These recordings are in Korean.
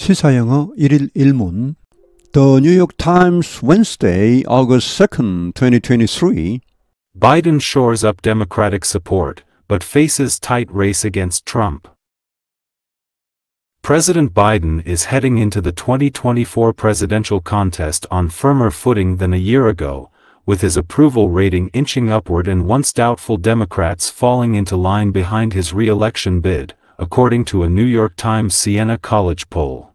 시사영어 1일 1문 The New York Times Wednesday, August 2, 2023 Biden shores up Democratic support, but faces tight race against Trump. President Biden is heading into the 2024 presidential contest on firmer footing than a year ago, with his approval rating inching upward and once doubtful Democrats falling into line behind his re-election bid, according to a New York Times Siena College poll.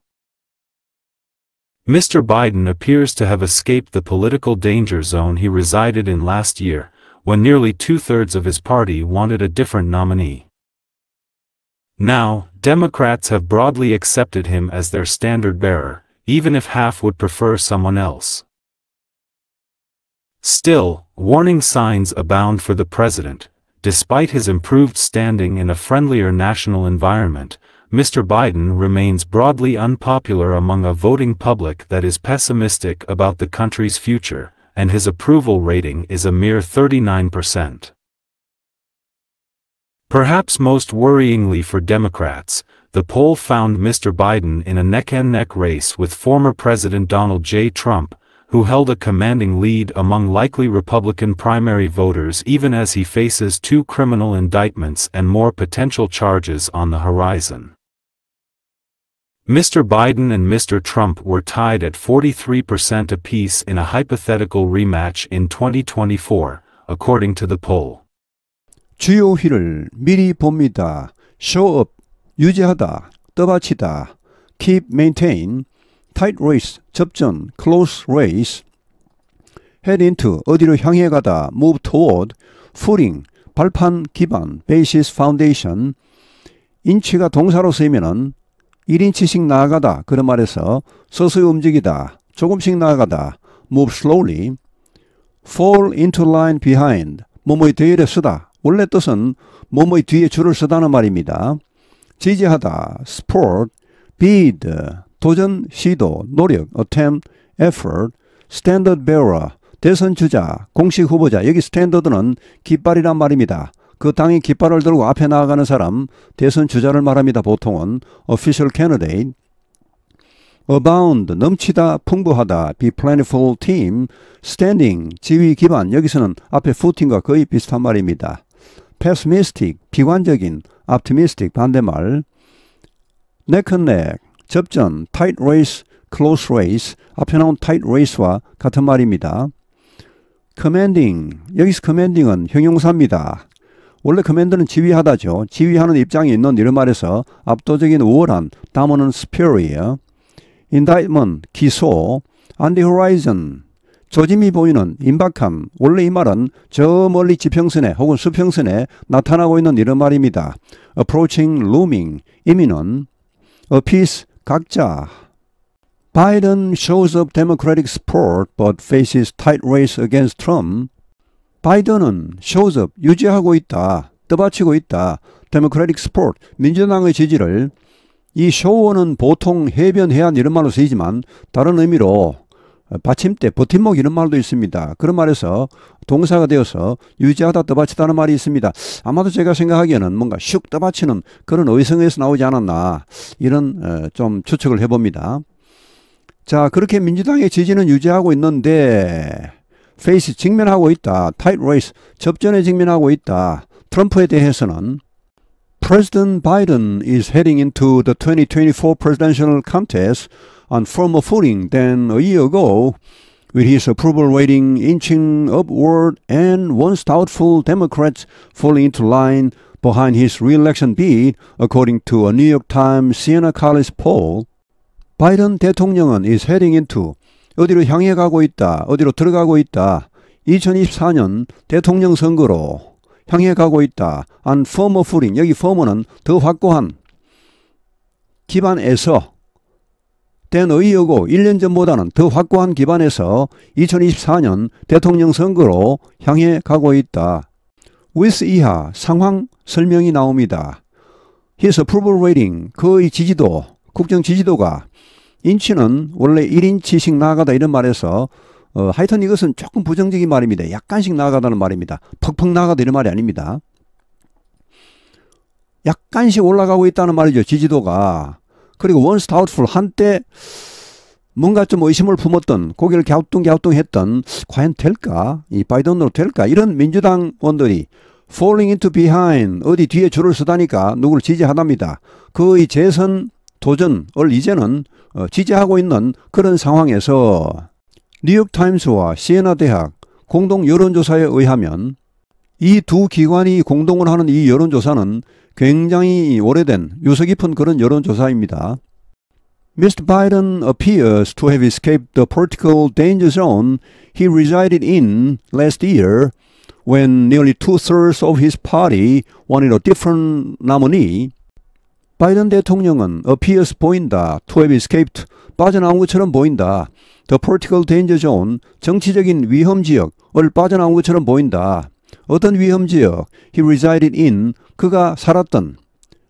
Mr. Biden appears to have escaped the political danger zone he resided in last year, when nearly two-thirds of his party wanted a different nominee. Now, Democrats have broadly accepted him as their standard bearer, even if half would prefer someone else. Still, warning signs abound for the president, despite his improved standing in a friendlier national environment, Mr. Biden remains broadly unpopular among a voting public that is pessimistic about the country's future, and his approval rating is a mere 39%. Perhaps most worryingly for Democrats, the poll found Mr. Biden in a neck-and-neck race with former President Donald J. Trump, who held a commanding lead among likely Republican primary voters even as he faces two criminal indictments and more potential charges on the horizon. Mr. Biden and Mr. Trump were tied at 43% apiece in a hypothetical rematch in 2024, according to the poll. 주요 힐을 미리 봅니다. show up, 유지하다, 떠받치다, keep maintain, tight race, 접전, close race, head into, 어디로 향해 가다, move toward, footing, 발판 기반, basis foundation, 인치가 동사로 쓰이면은 1인치씩 나아가다 그런 말에서 서서히 움직이다 조금씩 나아가다 move slowly fall into line behind 몸의 뒤에 쓰다 원래 뜻은 몸의 뒤에 줄을 서다는 말입니다. 지지하다 sport bid 도전 시도 노력 attempt effort standard bearer 대선 주자 공식 후보자 여기 스탠더드는 깃발이란 말입니다. 그 당의 깃발을 들고 앞에 나아가는 사람, 대선 주자를 말합니다. 보통은 official candidate. abound 넘치다 풍부하다 be plentiful team standing 지위 기반 여기서는 앞에 footing과 거의 비슷한 말입니다. pessimistic 비관적인 optimistic 반대말 neck and neck 접전 tight race close race 앞에 나온 tight race와 같은 말입니다. commanding 여기서 commanding은 형용사입니다. 원래 커맨드는 지휘하다죠. 지휘하는 입장이 있는 이런 말에서 압도적인 우월한 담어는 스페어이에요. 인다이먼 기소 안디 호라이즌 조짐이 보이는 임박함 원래 이 말은 저 멀리 지평선에 혹은 수평선에 나타나고 있는 이런 말입니다. approaching looming 이미는 a piece 각자 Biden shows up democratic support but faces tight race against Trump 바이든은 쇼즈업 유지하고 있다. 떠받치고 있다. 데모크라틱 스포트 민주당의 지지를 이 쇼어는 보통 해변 해안 이런 말로 쓰이지만 다른 의미로 받침대 버팀목 이런 말도 있습니다. 그런 말에서 동사가 되어서 유지하다 떠받치다는 말이 있습니다. 아마도 제가 생각하기에는 뭔가 슉 떠받치는 그런 의성에서 나오지 않았나 이런 어, 좀 추측을 해봅니다. 자 그렇게 민주당의 지지는 유지하고 있는데 페이스 직면하고 있다. 타이트 레이스 접전에 직면하고 있다. 트럼프에 대해서는 President Biden is heading into the 2024 presidential contest on firmer footing than a year ago, with his approval rating inching upward and once doubtful Democrats falling into line behind his re-election bid, according to a New York Times Siena College poll. Biden 대통령은 is heading into 어디로 향해 가고 있다. 어디로 들어가고 있다. 2024년 대통령 선거로 향해 가고 있다. 안 firm footing. 여기 firm는 더 확고한 기반에서 된 의의고 1년 전보다는 더 확고한 기반에서 2024년 대통령 선거로 향해 가고 있다. with 이하 상황 설명이 나옵니다. his approval rating, 그의 지지도, 국정 지지도가 인치는 원래 1인치씩 나아가다 이런 말에서 어, 하여튼 이것은 조금 부정적인 말입니다. 약간씩 나아가다는 말입니다. 퍽퍽 나아가다 이런 말이 아닙니다. 약간씩 올라가고 있다는 말이죠. 지지도가. 그리고 once doubtful 한때 뭔가 좀 의심을 품었던 고개를 갸우뚱갸우뚱 했던 과연 될까? 이 바이든으로 될까? 이런 민주당 원들이 falling into behind 어디 뒤에 줄을 서다니까 누구를 지지하답니다. 그의 재선 도전을 이제는 지지하고 있는 그런 상황에서 뉴욕타임스와 시에나 대학 공동 여론조사에 의하면 이 두 기관이 공동으로 하는 이 여론조사는 굉장히 오래된 유서 깊은 그런 여론조사입니다. Mr. Biden appears to have escaped the political danger zone he resided in last year when nearly two thirds of his party wanted a different nominee 바이든 대통령은 appears 보인다, to have escaped 빠져나온 것처럼 보인다, the political danger zone 정치적인 위험 지역을 빠져나온 것처럼 보인다. 어떤 위험 지역 he resided in 그가 살았던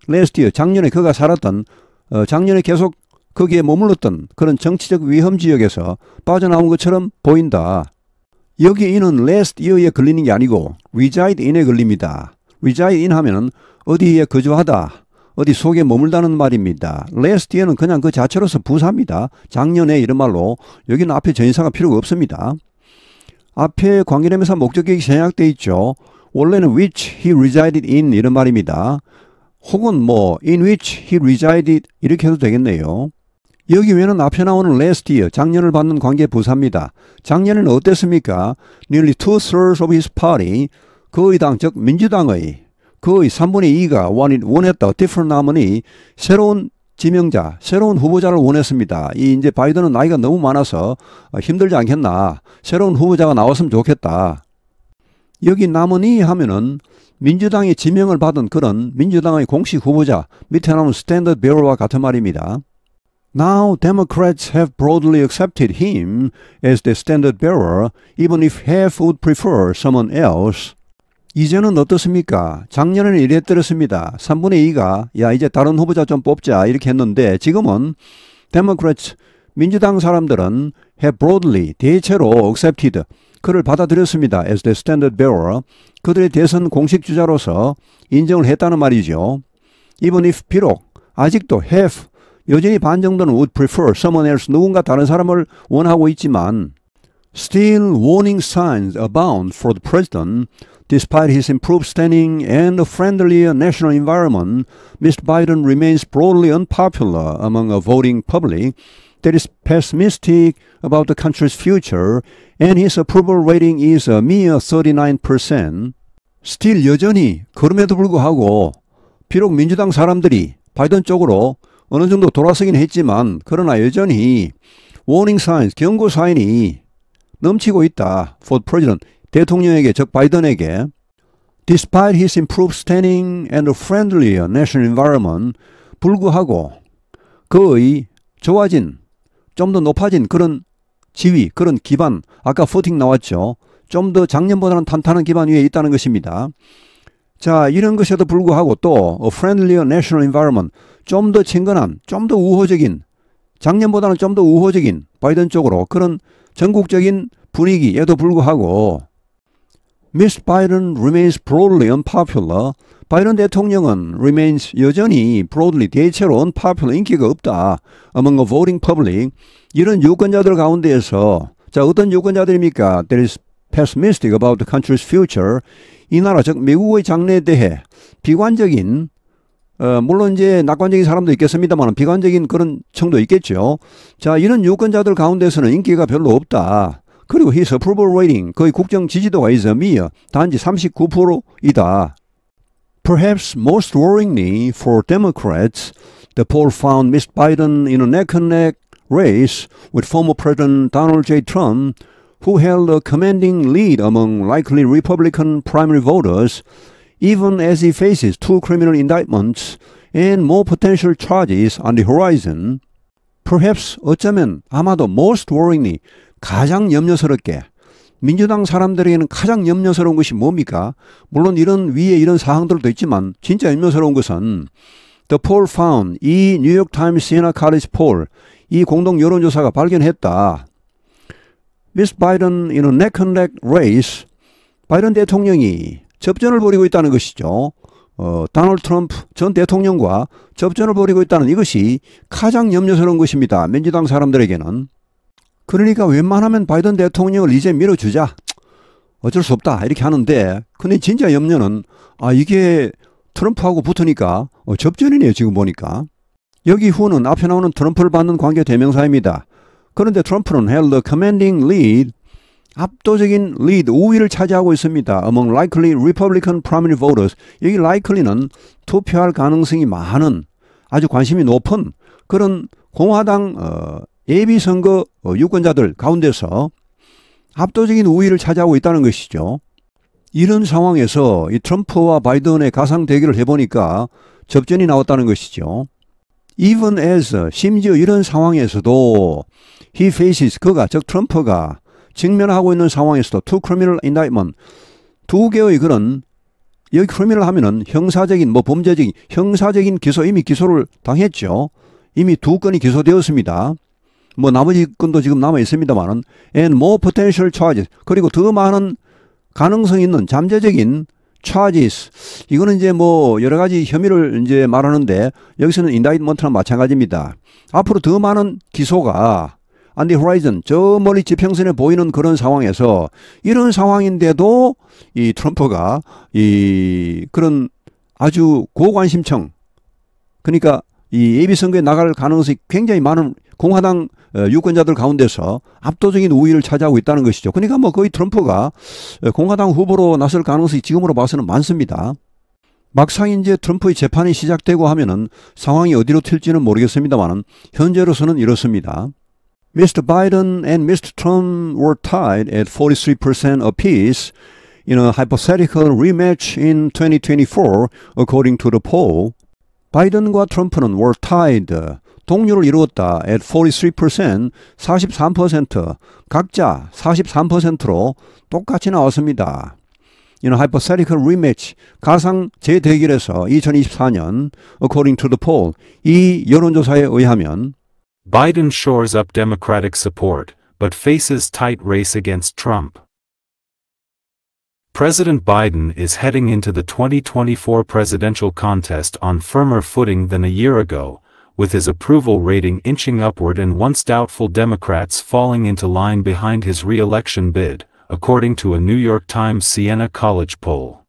last year 작년에 그가 살았던 어, 작년에 계속 거기에 머물렀던 그런 정치적 위험 지역에서 빠져나온 것처럼 보인다. 여기 in은 last year에 걸리는 게 아니고 reside in에 걸립니다. reside in 하면은 어디에 거주하다 어디 속에 머물다는 말입니다. 레스티에는 그냥 그 자체로서 부사입니다. 작년에 이런 말로 여기는 앞에 전사가 필요가 없습니다. 앞에 관계대명사 목적격이 생략돼 있죠. 원래는 which he resided in 이런 말입니다. 혹은 뭐 in which he resided 이렇게 해도 되겠네요. 여기 외에는 앞에 나오는 last year, 작년을 받는 관계 부사입니다. 작년에는 어땠습니까? nearly two thirds of his party, 그의당, 즉 민주당의 거의 3분의 2가 원 원했다. different 남으니 새로운 지명자, 새로운 후보자를 원했습니다. 이 이제 바이든은 나이가 너무 많아서 아, 힘들지 않겠나. 새로운 후보자가 나왔으면 좋겠다. 여기 남으니 하면은 민주당이 지명을 받은 그런 민주당의 공식 후보자 밑에 남은 스탠더드 베어와 같은 말입니다. Now Democrats have broadly accepted him as the standard bearer, even if half would prefer someone else. 이제는 어떻습니까? 작년에는 이랬더랬습니다. 3분의 2가 야 이제 다른 후보자 좀 뽑자 이렇게 했는데 지금은 데모크래츠 민주당 사람들은 have broadly 대체로 accepted 그를 받아들였습니다. as the standard bearer 그들의 대선 공식 주자로서 인정을 했다는 말이죠. even if 비록 아직도 have 여전히 반 정도는 would prefer someone else 누군가 다른 사람을 원하고 있지만 still warning signs abound for the president Despite his improved standing and a friendlier national environment, Mr. Biden remains broadly unpopular among a voting public that is pessimistic about the country's future, and his approval rating is a mere 39%. percent Still, 여전히 그럼에도 불구하고 비록 민주당 사람들이 바이든 쪽으로 어느 정도 돌아서긴 했지만 그러나 여전히 warning signs 경고 사인이 넘치고 있다. 포드 president. 대통령에게 즉 바이든에게 Despite his improved standing and a friendlier national environment 불구하고 그의 좋아진 좀 더 높아진 그런 지위 그런 기반 아까 footing 나왔죠. 좀 더 작년보다는 탄탄한 기반 위에 있다는 것입니다. 자 이런 것에도 불구하고 또 a friendlier national environment 좀 더 친근한 좀 더 우호적인 작년보다는 좀 더 우호적인 바이든 쪽으로 그런 전국적인 분위기에도 불구하고 Miss Biden remains broadly unpopular. 바이든 대통령은 remains 여전히 broadly 대체로 unpopular 인기가 없다. among a voting public. 이런 유권자들 가운데에서 자 어떤 유권자들입니까? There is pessimistic about the country's future. 이 나라 즉 미국의 장래에 대해 비관적인 어, 물론 이제 낙관적인 사람도 있겠습니다만 비관적인 그런 청도 있겠죠. 자 이런 유권자들 가운데서는 인기가 별로 없다. 그리고 his approval rating, 그의 국정 지지도가 is a mere 단지 39%이다. Perhaps most worryingly for Democrats, the poll found Ms. Biden in a neck-and-neck race with former President Donald J. Trump, who held a commanding lead among likely Republican primary voters, even as he faces two criminal indictments and more potential charges on the horizon. Perhaps 어쩌면 아마도 most worryingly 가장 염려스럽게 민주당 사람들에게는 가장 염려스러운 것이 뭡니까? 물론 이런 위에 이런 사항들도 있지만 진짜 염려스러운 것은 The poll found 이 뉴욕 타임스 시나 칼리지 폴이 공동 여론조사가 발견했다. Miss Biden in a neck and neck race 바이든 대통령이 접전을 벌이고 있다는 것이죠. 어, 다널 트럼프 전 대통령과 접전을 벌이고 있다는 이것이 가장 염려스러운 것입니다. 민주당 사람들에게는. 그러니까 웬만하면 바이든 대통령을 이제 밀어주자. 어쩔 수 없다. 이렇게 하는데, 근데 진짜 염려는, 아, 이게 트럼프하고 붙으니까 어, 접전이네요. 지금 보니까. 여기 후는 앞에 나오는 트럼프를 받는 관계 대명사입니다. 그런데 트럼프는 held the commanding lead, 압도적인 리드 5위를 차지하고 있습니다. among likely Republican primary voters. 여기 likely는 투표할 가능성이 많은 아주 관심이 높은 그런 공화당 어, 예비선거 어, 유권자들 가운데서 압도적인 우위를 차지하고 있다는 것이죠. 이런 상황에서 이 트럼프와 바이든의 가상 대결을 해보니까 접전이 나왔다는 것이죠. Even as 심지어 이런 상황에서도 he faces 그가 즉 트럼프가 직면하고 있는 상황에서도 two criminal indictment 두 개의 그런 여기 criminal 하면은 형사적인 뭐 범죄적인 형사적인 기소 이미 기소를 당했죠. 이미 두 건이 기소되었습니다. 뭐 나머지 건도 지금 남아 있습니다만은 and more potential charges 그리고 더 많은 가능성 있는 잠재적인 charges 이거는 이제 뭐 여러 가지 혐의를 이제 말하는데 여기서는 indictment랑 마찬가지입니다. 앞으로 더 많은 기소가 on the horizon 저 멀리 지평선에 보이는 그런 상황에서 이런 상황인데도 이 트럼프가 이 그런 아주 고관심청 그러니까 이 예비 선거에 나갈 가능성이 굉장히 많은 공화당 어, 유권자들 가운데서 압도적인 우위를 차지하고 있다는 것이죠. 그러니까 뭐 거의 트럼프가 어, 공화당 후보로 나설 가능성이 지금으로 봐서는 많습니다. 막상 이제 트럼프의 재판이 시작되고 하면은 상황이 어디로 튈지는 모르겠습니다만은 현재로서는 이렇습니다. Mr. Biden and Mr. Trump were tied at 43% apiece in a hypothetical rematch in 2024, according to the poll. 바이든과 트럼프는 were tied 동률을 이루었다. at 43%, 43% 각자 43%로 똑같이 나왔습니다. in a hypothetical rematch 가상 재대결에서 2024년 according to the poll 이 여론조사에 의하면 Biden shores up democratic support but faces tight race against Trump. President Biden is heading into the 2024 presidential contest on firmer footing than a year ago, with his approval rating inching upward and once doubtful Democrats falling into line behind his re-election bid, according to a New York Times Siena College poll.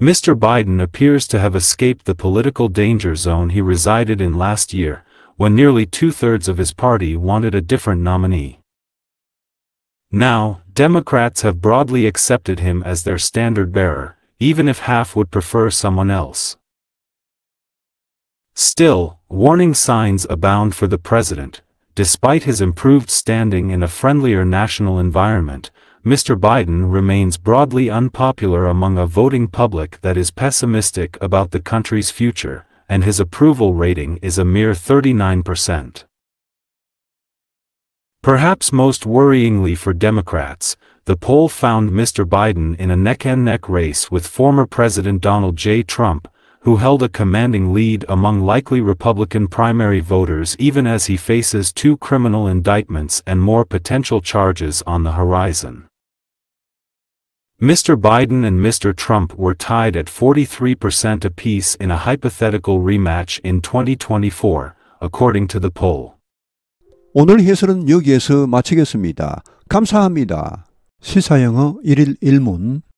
Mr. Biden appears to have escaped the political danger zone he resided in last year, when nearly two-thirds of his party wanted a different nominee. Now, Democrats have broadly accepted him as their standard bearer, even if half would prefer someone else. Still, warning signs abound for the president. Despite his improved standing in a friendlier national environment, Mr. Biden remains broadly unpopular among a voting public that is pessimistic about the country's future, and his approval rating is a mere 39%. Perhaps most worryingly for Democrats, the poll found Mr. Biden in a neck-and-neck -neck race with former President Donald J. Trump, who held a commanding lead among likely Republican primary voters even as he faces two criminal indictments and more potential charges on the horizon. Mr. Biden and Mr. Trump were tied at 43% apiece in a hypothetical rematch in 2024, according to the poll. 오늘 해설은 여기에서 마치겠습니다. 감사합니다. 시사영어 1일 1문